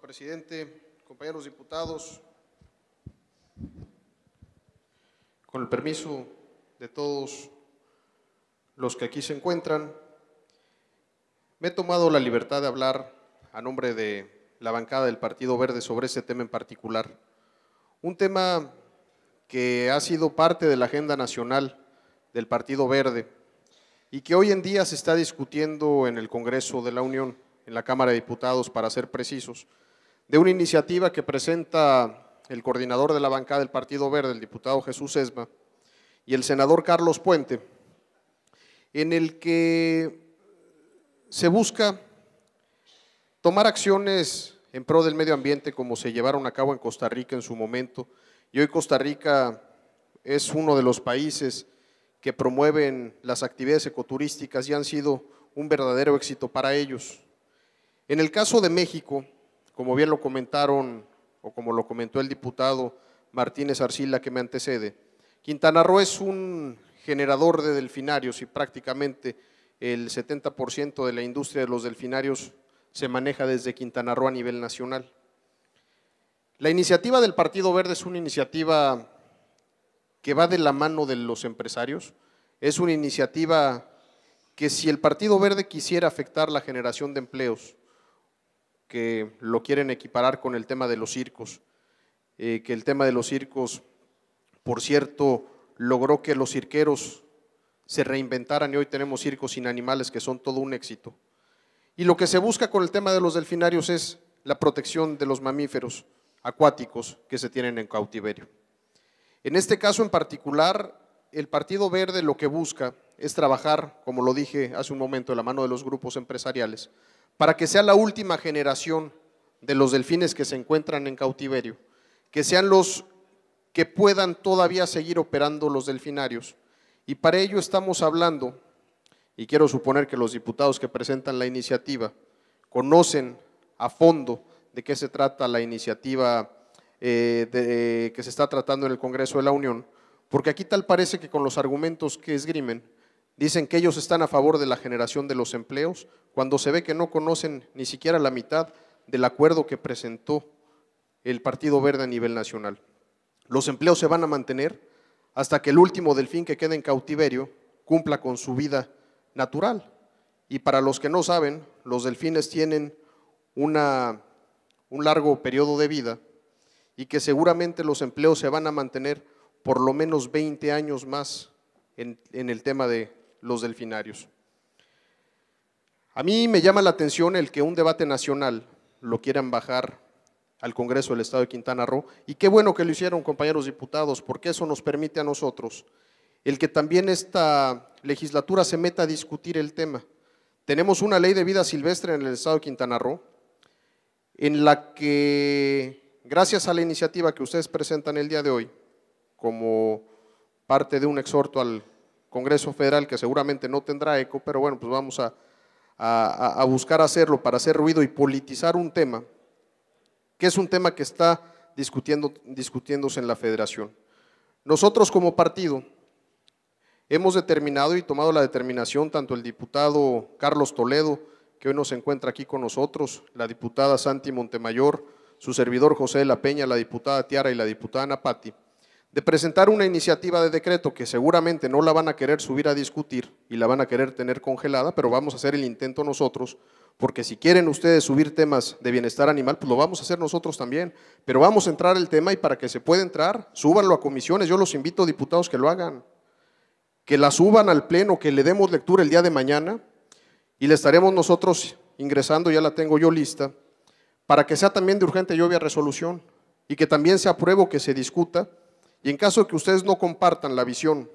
presidente, compañeros diputados, con el permiso de todos los que aquí se encuentran, me he tomado la libertad de hablar a nombre de la bancada del Partido Verde sobre este tema en particular. Un tema que ha sido parte de la agenda nacional del Partido Verde y que hoy en día se está discutiendo en el Congreso de la Unión en la Cámara de Diputados, para ser precisos, de una iniciativa que presenta el coordinador de la bancada del Partido Verde, el diputado Jesús Esma, y el senador Carlos Puente, en el que se busca tomar acciones en pro del medio ambiente como se llevaron a cabo en Costa Rica en su momento. Y hoy Costa Rica es uno de los países que promueven las actividades ecoturísticas y han sido un verdadero éxito para ellos. En el caso de México, como bien lo comentaron o como lo comentó el diputado Martínez Arcila que me antecede, Quintana Roo es un generador de delfinarios y prácticamente el 70% de la industria de los delfinarios se maneja desde Quintana Roo a nivel nacional. La iniciativa del Partido Verde es una iniciativa que va de la mano de los empresarios, es una iniciativa que si el Partido Verde quisiera afectar la generación de empleos, que lo quieren equiparar con el tema de los circos, eh, que el tema de los circos, por cierto, logró que los cirqueros se reinventaran y hoy tenemos circos sin animales que son todo un éxito. Y lo que se busca con el tema de los delfinarios es la protección de los mamíferos acuáticos que se tienen en cautiverio. En este caso en particular, el Partido Verde lo que busca es trabajar, como lo dije hace un momento, de la mano de los grupos empresariales, para que sea la última generación de los delfines que se encuentran en cautiverio, que sean los que puedan todavía seguir operando los delfinarios. Y para ello estamos hablando, y quiero suponer que los diputados que presentan la iniciativa conocen a fondo de qué se trata la iniciativa eh, que se está tratando en el Congreso de la Unión, porque aquí tal parece que con los argumentos que esgrimen, Dicen que ellos están a favor de la generación de los empleos cuando se ve que no conocen ni siquiera la mitad del acuerdo que presentó el Partido Verde a nivel nacional. Los empleos se van a mantener hasta que el último delfín que quede en cautiverio cumpla con su vida natural. Y para los que no saben, los delfines tienen un largo periodo de vida y que seguramente los empleos se van a mantener por lo menos 20 años más en el tema de, los delfinarios. A mí me llama la atención el que un debate nacional lo quieran bajar al Congreso del Estado de Quintana Roo, y qué bueno que lo hicieron compañeros diputados, porque eso nos permite a nosotros el que también esta legislatura se meta a discutir el tema. Tenemos una ley de vida silvestre en el Estado de Quintana Roo, en la que, gracias a la iniciativa que ustedes presentan el día de hoy, como parte de un exhorto al Congreso Federal, que seguramente no tendrá eco, pero bueno, pues vamos a, buscar hacerlo para hacer ruido y politizar un tema, que es un tema que está discutiendo, discutiéndose en la federación. Nosotros como partido hemos determinado y tomado la determinación, tanto el diputado Carlos Toledo, que hoy nos encuentra aquí con nosotros, la diputada Santi Montemayor, su servidor José de la Peña, la diputada Tiara y la diputada Ana de presentar una iniciativa de decreto que seguramente no la van a querer subir a discutir y la van a querer tener congelada, pero vamos a hacer el intento nosotros, porque si quieren ustedes subir temas de bienestar animal, pues lo vamos a hacer nosotros también, pero vamos a entrar el tema y para que se pueda entrar, súbanlo a comisiones, yo los invito diputados que lo hagan, que la suban al pleno, que le demos lectura el día de mañana y le estaremos nosotros ingresando, ya la tengo yo lista, para que sea también de urgente y resolución y que también se apruebe o que se discuta y en caso de que ustedes no compartan la visión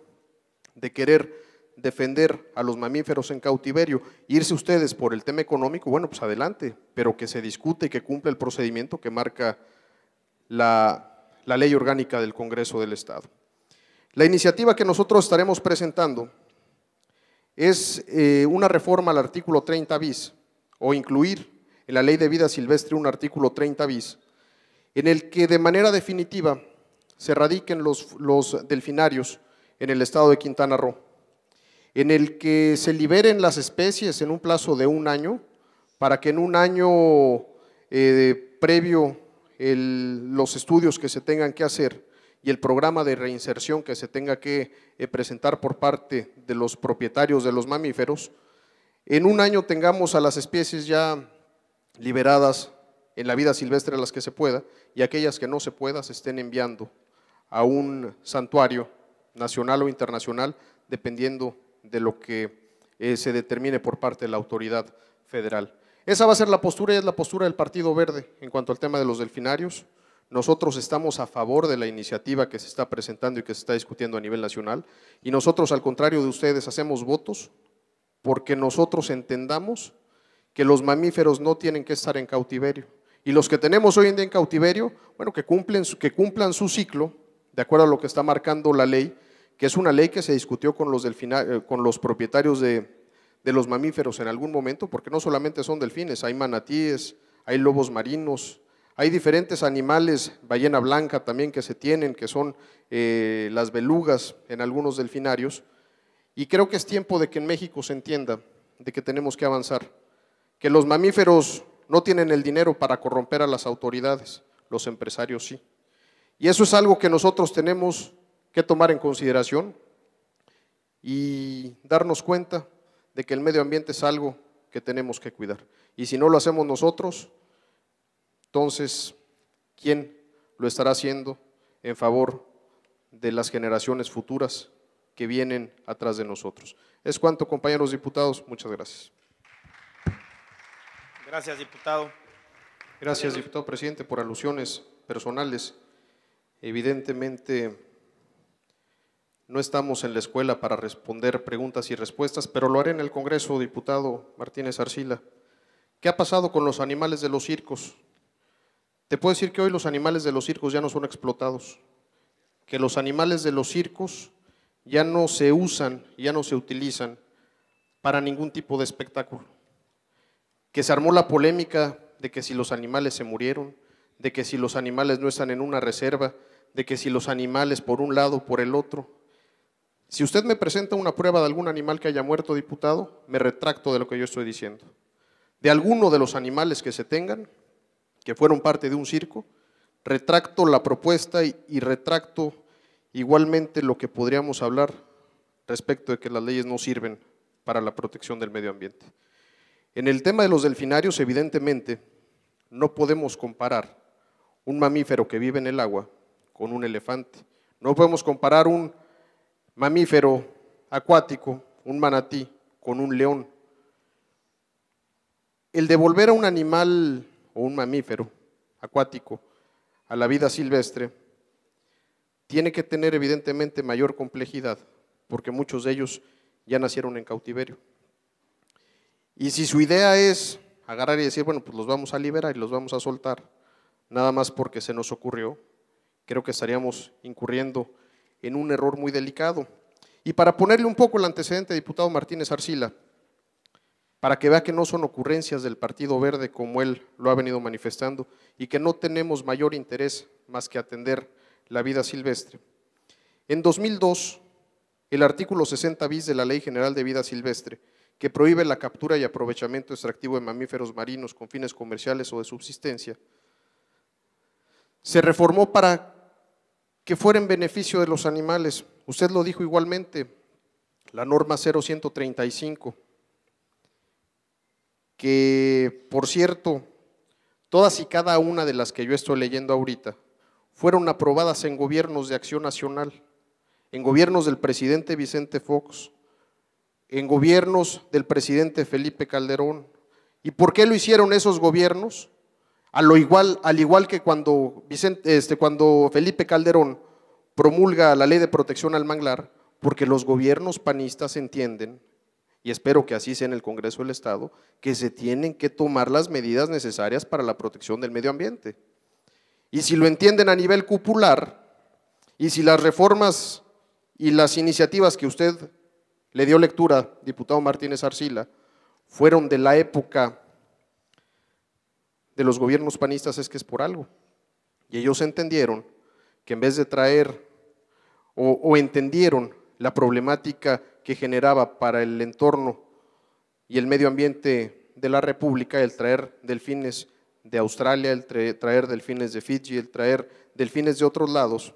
de querer defender a los mamíferos en cautiverio, irse ustedes por el tema económico, bueno, pues adelante, pero que se discute y que cumpla el procedimiento que marca la, ley orgánica del Congreso del Estado. La iniciativa que nosotros estaremos presentando es eh, una reforma al artículo 30 bis, o incluir en la ley de vida silvestre un artículo 30 bis, en el que de manera definitiva se radiquen los, los delfinarios en el estado de Quintana Roo, en el que se liberen las especies en un plazo de un año, para que en un año eh, previo los estudios que se tengan que hacer y el programa de reinserción que se tenga que eh, presentar por parte de los propietarios de los mamíferos, en un año tengamos a las especies ya liberadas en la vida silvestre las que se pueda y aquellas que no se pueda se estén enviando a un santuario nacional o internacional, dependiendo de lo que eh, se determine por parte de la autoridad federal. Esa va a ser la postura y es la postura del Partido Verde en cuanto al tema de los delfinarios. Nosotros estamos a favor de la iniciativa que se está presentando y que se está discutiendo a nivel nacional y nosotros, al contrario de ustedes, hacemos votos porque nosotros entendamos que los mamíferos no tienen que estar en cautiverio. Y los que tenemos hoy en día en cautiverio, bueno, que, que cumplan su ciclo de acuerdo a lo que está marcando la ley, que es una ley que se discutió con los, eh, propietarios de, los mamíferos en algún momento, porque no solamente son delfines, hay manatíes, hay lobos marinos, hay diferentes animales, ballena blanca también que se tienen, que son eh, las belugas en algunos delfinarios, y creo que es tiempo de que en México se entienda de que tenemos que avanzar, que los mamíferos no tienen el dinero para corromper a las autoridades, los empresarios sí. Y eso es algo que nosotros tenemos que tomar en consideración y darnos cuenta de que el medio ambiente es algo que tenemos que cuidar. Y si no lo hacemos nosotros, entonces, ¿quién lo estará haciendo en favor de las generaciones futuras que vienen atrás de nosotros? Es cuanto, compañeros diputados. Muchas gracias. Gracias, diputado. Gracias, diputado presidente, por alusiones personales. Evidentemente, no estamos en la escuela para responder preguntas y respuestas, pero lo haré en el Congreso, diputado Martínez Arcila. ¿Qué ha pasado con los animales de los circos? Te puedo decir que hoy los animales de los circos ya no son explotados, que los animales de los circos ya no se usan, ya no se utilizan para ningún tipo de espectáculo, que se armó la polémica de que si los animales se murieron, de que si los animales no están en una reserva, de que si los animales por un lado, por el otro. Si usted me presenta una prueba de algún animal que haya muerto, diputado, me retracto de lo que yo estoy diciendo. De alguno de los animales que se tengan, que fueron parte de un circo, retracto la propuesta y, retracto igualmente lo que podríamos hablar respecto de que las leyes no sirven para la protección del medio ambiente. En el tema de los delfinarios, evidentemente, no podemos comparar un mamífero que vive en el agua con un elefante. No podemos comparar un mamífero acuático, un manatí, con un león. El devolver a un animal o un mamífero acuático a la vida silvestre tiene que tener evidentemente mayor complejidad, porque muchos de ellos ya nacieron en cautiverio. Y si su idea es agarrar y decir, bueno, pues los vamos a liberar y los vamos a soltar, nada más porque se nos ocurrió, creo que estaríamos incurriendo en un error muy delicado. Y para ponerle un poco el antecedente, diputado Martínez Arcila, para que vea que no son ocurrencias del Partido Verde como él lo ha venido manifestando y que no tenemos mayor interés más que atender la vida silvestre. En 2002, el artículo 60 bis de la Ley General de Vida Silvestre, que prohíbe la captura y aprovechamiento extractivo de mamíferos marinos con fines comerciales o de subsistencia, se reformó para que fuera en beneficio de los animales. Usted lo dijo igualmente, la norma 0135, que por cierto, todas y cada una de las que yo estoy leyendo ahorita fueron aprobadas en gobiernos de acción nacional, en gobiernos del presidente Vicente Fox, en gobiernos del presidente Felipe Calderón. ¿Y por qué lo hicieron esos gobiernos? igual, al igual que cuando, este, cuando Felipe Calderón promulga la ley de protección al manglar, porque los gobiernos panistas entienden, y espero que así sea en el Congreso del Estado, que se tienen que tomar las medidas necesarias para la protección del medio ambiente. Y si lo entienden a nivel cupular, y si las reformas y las iniciativas que usted le dio lectura, diputado Martínez Arcila, fueron de la época de los gobiernos panistas es que es por algo. Y ellos entendieron que en vez de traer o, entendieron la problemática que generaba para el entorno y el medio ambiente de la República el traer delfines de Australia, el traer delfines de Fiji, el traer delfines de otros lados,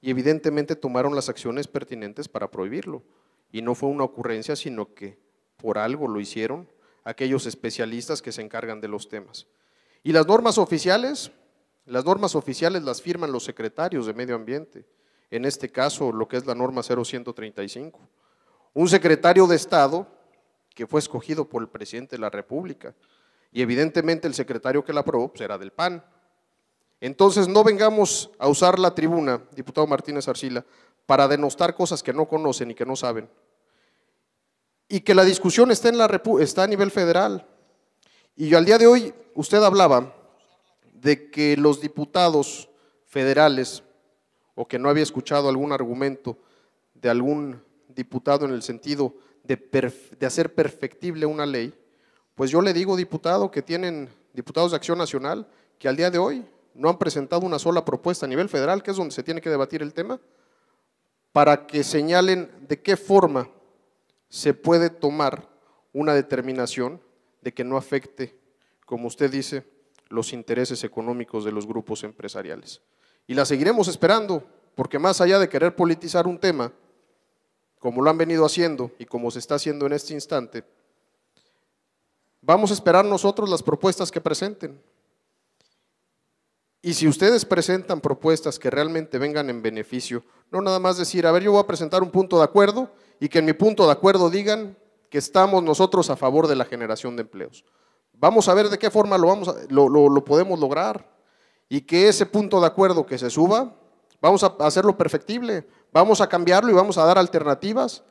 y evidentemente tomaron las acciones pertinentes para prohibirlo. Y no fue una ocurrencia, sino que por algo lo hicieron aquellos especialistas que se encargan de los temas. Y las normas oficiales, las normas oficiales las firman los secretarios de medio ambiente, en este caso lo que es la norma 0135. Un secretario de Estado que fue escogido por el presidente de la República y evidentemente el secretario que la aprobó será pues, del PAN. Entonces no vengamos a usar la tribuna, diputado Martínez Arcila, para denostar cosas que no conocen y que no saben. Y que la discusión está, en la, está a nivel federal, y yo al día de hoy, usted hablaba de que los diputados federales, o que no había escuchado algún argumento de algún diputado en el sentido de, de hacer perfectible una ley, pues yo le digo, diputado, que tienen diputados de Acción Nacional, que al día de hoy no han presentado una sola propuesta a nivel federal, que es donde se tiene que debatir el tema, para que señalen de qué forma se puede tomar una determinación de que no afecte, como usted dice, los intereses económicos de los grupos empresariales. Y la seguiremos esperando, porque más allá de querer politizar un tema, como lo han venido haciendo y como se está haciendo en este instante, vamos a esperar nosotros las propuestas que presenten. Y si ustedes presentan propuestas que realmente vengan en beneficio, no nada más decir, a ver, yo voy a presentar un punto de acuerdo y que en mi punto de acuerdo digan que estamos nosotros a favor de la generación de empleos. Vamos a ver de qué forma lo, vamos lo podemos lograr y que ese punto de acuerdo que se suba, vamos a hacerlo perfectible, vamos a cambiarlo y vamos a dar alternativas.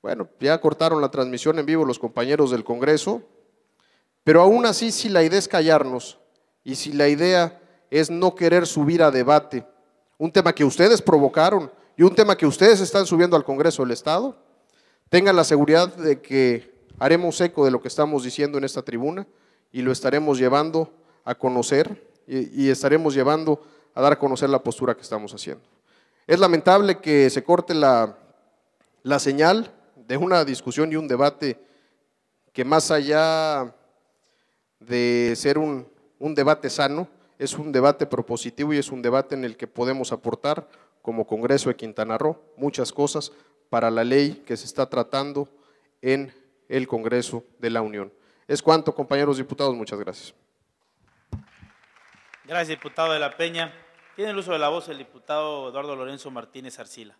Bueno, ya cortaron la transmisión en vivo los compañeros del Congreso, pero aún así si la idea es callarnos y si la idea es no querer subir a debate un tema que ustedes provocaron, y un tema que ustedes están subiendo al Congreso del Estado, tengan la seguridad de que haremos eco de lo que estamos diciendo en esta tribuna y lo estaremos llevando a conocer y, estaremos llevando a dar a conocer la postura que estamos haciendo. Es lamentable que se corte la, señal de una discusión y un debate que más allá de ser un, un debate sano, es un debate propositivo y es un debate en el que podemos aportar como Congreso de Quintana Roo, muchas cosas para la ley que se está tratando en el Congreso de la Unión. Es cuanto, compañeros diputados, muchas gracias. Gracias, diputado de la Peña. Tiene el uso de la voz el diputado Eduardo Lorenzo Martínez Arcila.